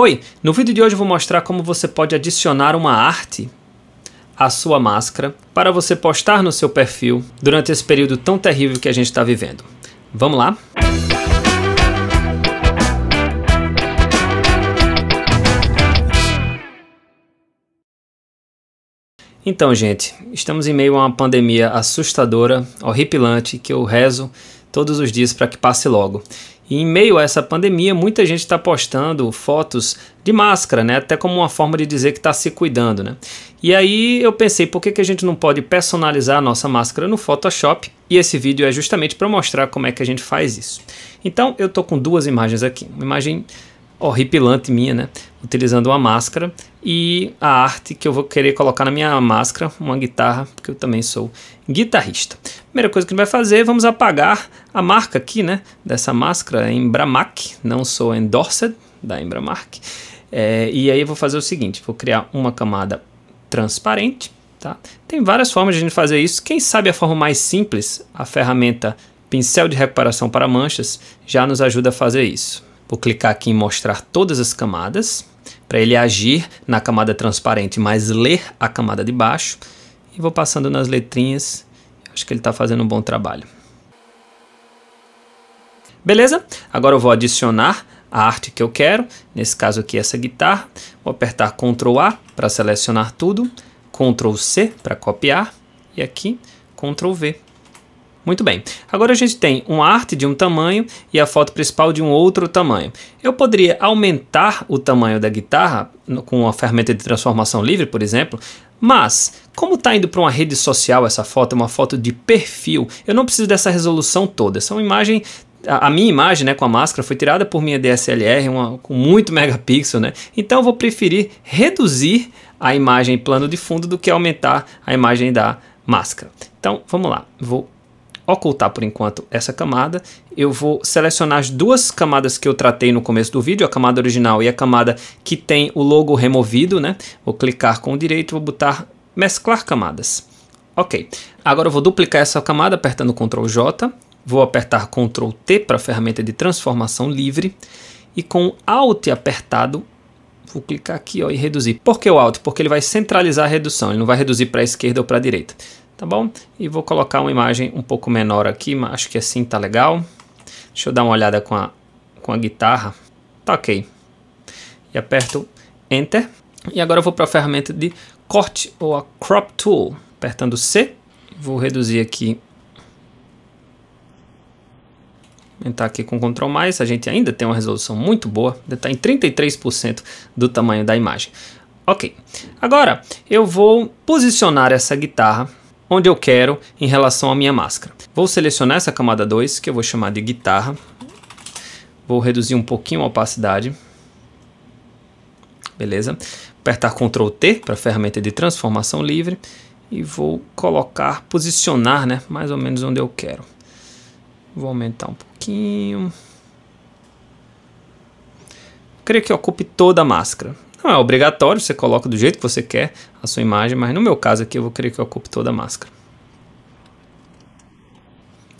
Oi, no vídeo de hoje eu vou mostrar como você pode adicionar uma arte à sua máscara para você postar no seu perfil durante esse período tão terrível que a gente está vivendo. Vamos lá? Então, gente, estamos em meio a uma pandemia assustadora, horripilante, que eu rezo todos os dias para que passe logo. E em meio a essa pandemia, muita gente está postando fotos de máscara, né? Até como uma forma de dizer que está se cuidando, né? E aí eu pensei, por que, que a gente não pode personalizar a nossa máscara no Photoshop? E esse vídeo é justamente para mostrar como é que a gente faz isso. Então eu estou com duas imagens aqui. Uma imagem horripilante minha, né? Utilizando uma máscara e a arte que eu vou querer colocar na minha máscara, uma guitarra, porque eu também sou guitarrista. Primeira coisa que gente vai fazer, vamos apagar a marca aqui, né? Dessa máscara, Embramac, não sou endorsed da Embramac. É, e aí eu vou fazer o seguinte, vou criar uma camada transparente, tá? Tem várias formas de a gente fazer isso. Quem sabe a forma mais simples, a ferramenta pincel de recuperação para manchas, já nos ajuda a fazer isso. Vou clicar aqui em mostrar todas as camadas, para ele agir na camada transparente, mas ler a camada de baixo. E vou passando nas letrinhas, acho que ele está fazendo um bom trabalho. Beleza? Agora eu vou adicionar a arte que eu quero, nesse caso aqui essa guitarra. Vou apertar Ctrl A para selecionar tudo, Ctrl C para copiar e aqui Ctrl V muito bem, agora a gente tem um arte de um tamanho e a foto principal de um outro tamanho. Eu poderia aumentar o tamanho da guitarra com uma ferramenta de transformação livre, por exemplo, mas, como está indo para uma rede social essa foto, é uma foto de perfil, eu não preciso dessa resolução toda. Essa é uma imagem a minha imagem né, com a máscara foi tirada por minha DSLR uma, com muito megapixel, né? então eu vou preferir reduzir a imagem plano de fundo do que aumentar a imagem da máscara. Então vamos lá, vou ocultar por enquanto essa camada. Eu vou selecionar as duas camadas que eu tratei no começo do vídeo, a camada original e a camada que tem o logo removido, né? Vou clicar com o direito, vou botar mesclar camadas. Ok, agora eu vou duplicar essa camada apertando Ctrl J, vou apertar Ctrl T para a ferramenta de transformação livre e com Alt apertado vou clicar aqui ó, e reduzir. Por que o Alt? Porque ele vai centralizar a redução, ele não vai reduzir para a esquerda ou para a direita tá bom? E vou colocar uma imagem um pouco menor aqui, mas acho que assim tá legal. Deixa eu dar uma olhada com a, com a guitarra. Tá ok. E aperto Enter. E agora eu vou para a ferramenta de corte ou a Crop Tool. Apertando C, vou reduzir aqui. Aumentar aqui com Ctrl+, a gente ainda tem uma resolução muito boa, está em 33% do tamanho da imagem. Ok, agora eu vou posicionar essa guitarra onde eu quero em relação à minha máscara. Vou selecionar essa camada 2, que eu vou chamar de guitarra. Vou reduzir um pouquinho a opacidade. Beleza? Apertar Ctrl T para a ferramenta de transformação livre e vou colocar, posicionar, né, mais ou menos onde eu quero. Vou aumentar um pouquinho. creio que ocupe toda a máscara. Não é obrigatório, você coloca do jeito que você quer a sua imagem, mas no meu caso aqui eu vou querer que eu ocupe toda a máscara.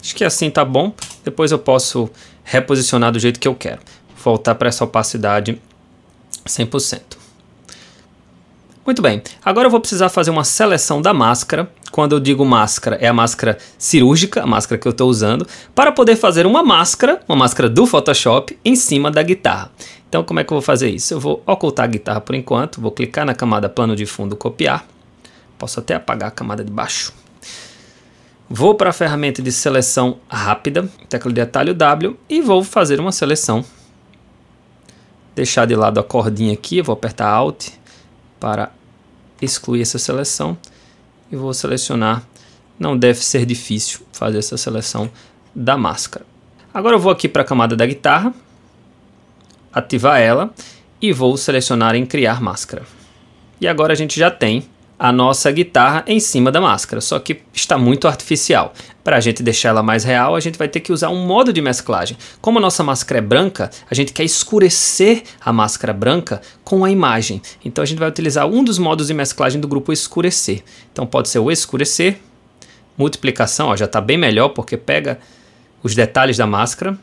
Acho que assim tá bom. Depois eu posso reposicionar do jeito que eu quero. Voltar para essa opacidade 100%. Muito bem, agora eu vou precisar fazer uma seleção da máscara. Quando eu digo máscara, é a máscara cirúrgica, a máscara que eu estou usando, para poder fazer uma máscara, uma máscara do Photoshop, em cima da guitarra. Então como é que eu vou fazer isso? Eu vou ocultar a guitarra por enquanto, vou clicar na camada plano de fundo copiar, posso até apagar a camada de baixo. Vou para a ferramenta de seleção rápida, tecla de atalho W e vou fazer uma seleção. Deixar de lado a cordinha aqui, vou apertar Alt para excluir essa seleção e vou selecionar, não deve ser difícil fazer essa seleção da máscara. Agora eu vou aqui para a camada da guitarra, ativar ela e vou selecionar em criar máscara. E agora a gente já tem a nossa guitarra em cima da máscara, só que está muito artificial. Para a gente deixar ela mais real, a gente vai ter que usar um modo de mesclagem. Como a nossa máscara é branca, a gente quer escurecer a máscara branca com a imagem. Então a gente vai utilizar um dos modos de mesclagem do grupo escurecer. Então pode ser o escurecer, multiplicação, ó, já está bem melhor porque pega os detalhes da máscara.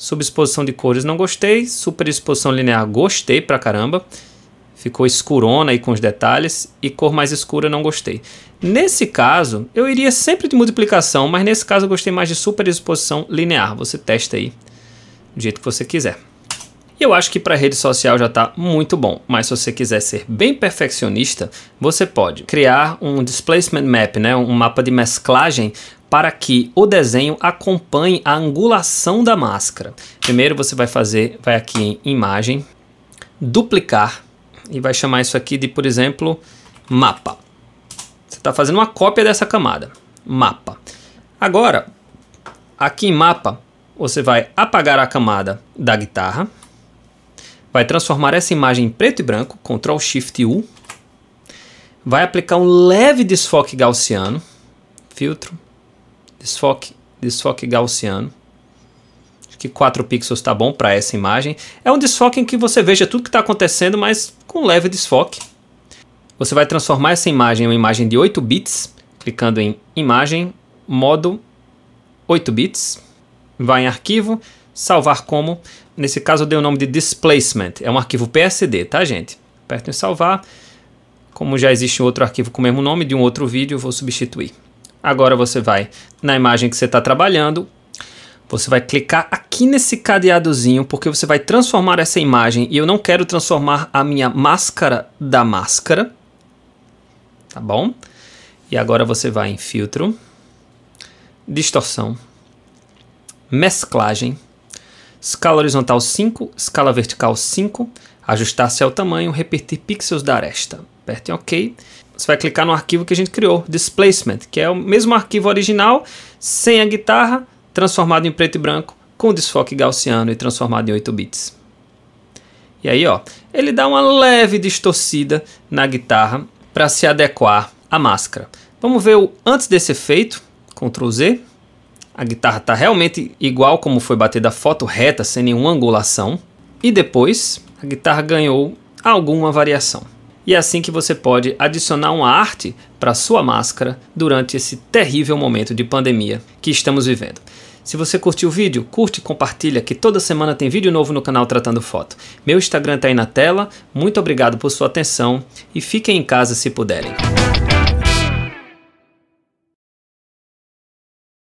Subexposição de cores não gostei. Superexposição linear gostei pra caramba. Ficou escurona aí com os detalhes. E cor mais escura não gostei. Nesse caso, eu iria sempre de multiplicação, mas nesse caso eu gostei mais de superexposição linear. Você testa aí do jeito que você quiser. E eu acho que para rede social já está muito bom, mas se você quiser ser bem perfeccionista, você pode criar um displacement map, né, um mapa de mesclagem para que o desenho acompanhe a angulação da máscara. Primeiro você vai fazer, vai aqui em imagem, duplicar e vai chamar isso aqui de, por exemplo, mapa. Você está fazendo uma cópia dessa camada, mapa. Agora, aqui em mapa, você vai apagar a camada da guitarra, vai transformar essa imagem em preto e branco, Ctrl Shift U, vai aplicar um leve desfoque gaussiano, filtro, desfoque, desfoque gaussiano. Acho que 4 pixels está bom para essa imagem. É um desfoque em que você veja tudo que está acontecendo, mas com leve desfoque. Você vai transformar essa imagem em uma imagem de 8 bits, clicando em Imagem, Modo 8 bits. Vai em Arquivo, Salvar como. Nesse caso eu dei o nome de Displacement. É um arquivo PSD, tá gente? Aperto em Salvar. Como já existe outro arquivo com o mesmo nome de um outro vídeo, eu vou substituir. Agora você vai na imagem que você está trabalhando, você vai clicar aqui nesse cadeadozinho porque você vai transformar essa imagem e eu não quero transformar a minha máscara da máscara. Tá bom? E agora você vai em filtro, distorção, mesclagem, escala horizontal 5, escala vertical 5, ajustar-se ao tamanho, repetir pixels da aresta. Aperte em OK você vai clicar no arquivo que a gente criou, Displacement, que é o mesmo arquivo original, sem a guitarra, transformado em preto e branco, com desfoque gaussiano e transformado em 8 bits. E aí, ó, ele dá uma leve distorcida na guitarra para se adequar à máscara. Vamos ver o antes desse efeito, Ctrl Z. A guitarra está realmente igual como foi batida a foto, reta, sem nenhuma angulação. E depois, a guitarra ganhou alguma variação e é assim que você pode adicionar uma arte para sua máscara durante esse terrível momento de pandemia que estamos vivendo. Se você curtiu o vídeo, curte e compartilha que toda semana tem vídeo novo no canal Tratando Foto. Meu Instagram está aí na tela, muito obrigado por sua atenção e fiquem em casa se puderem.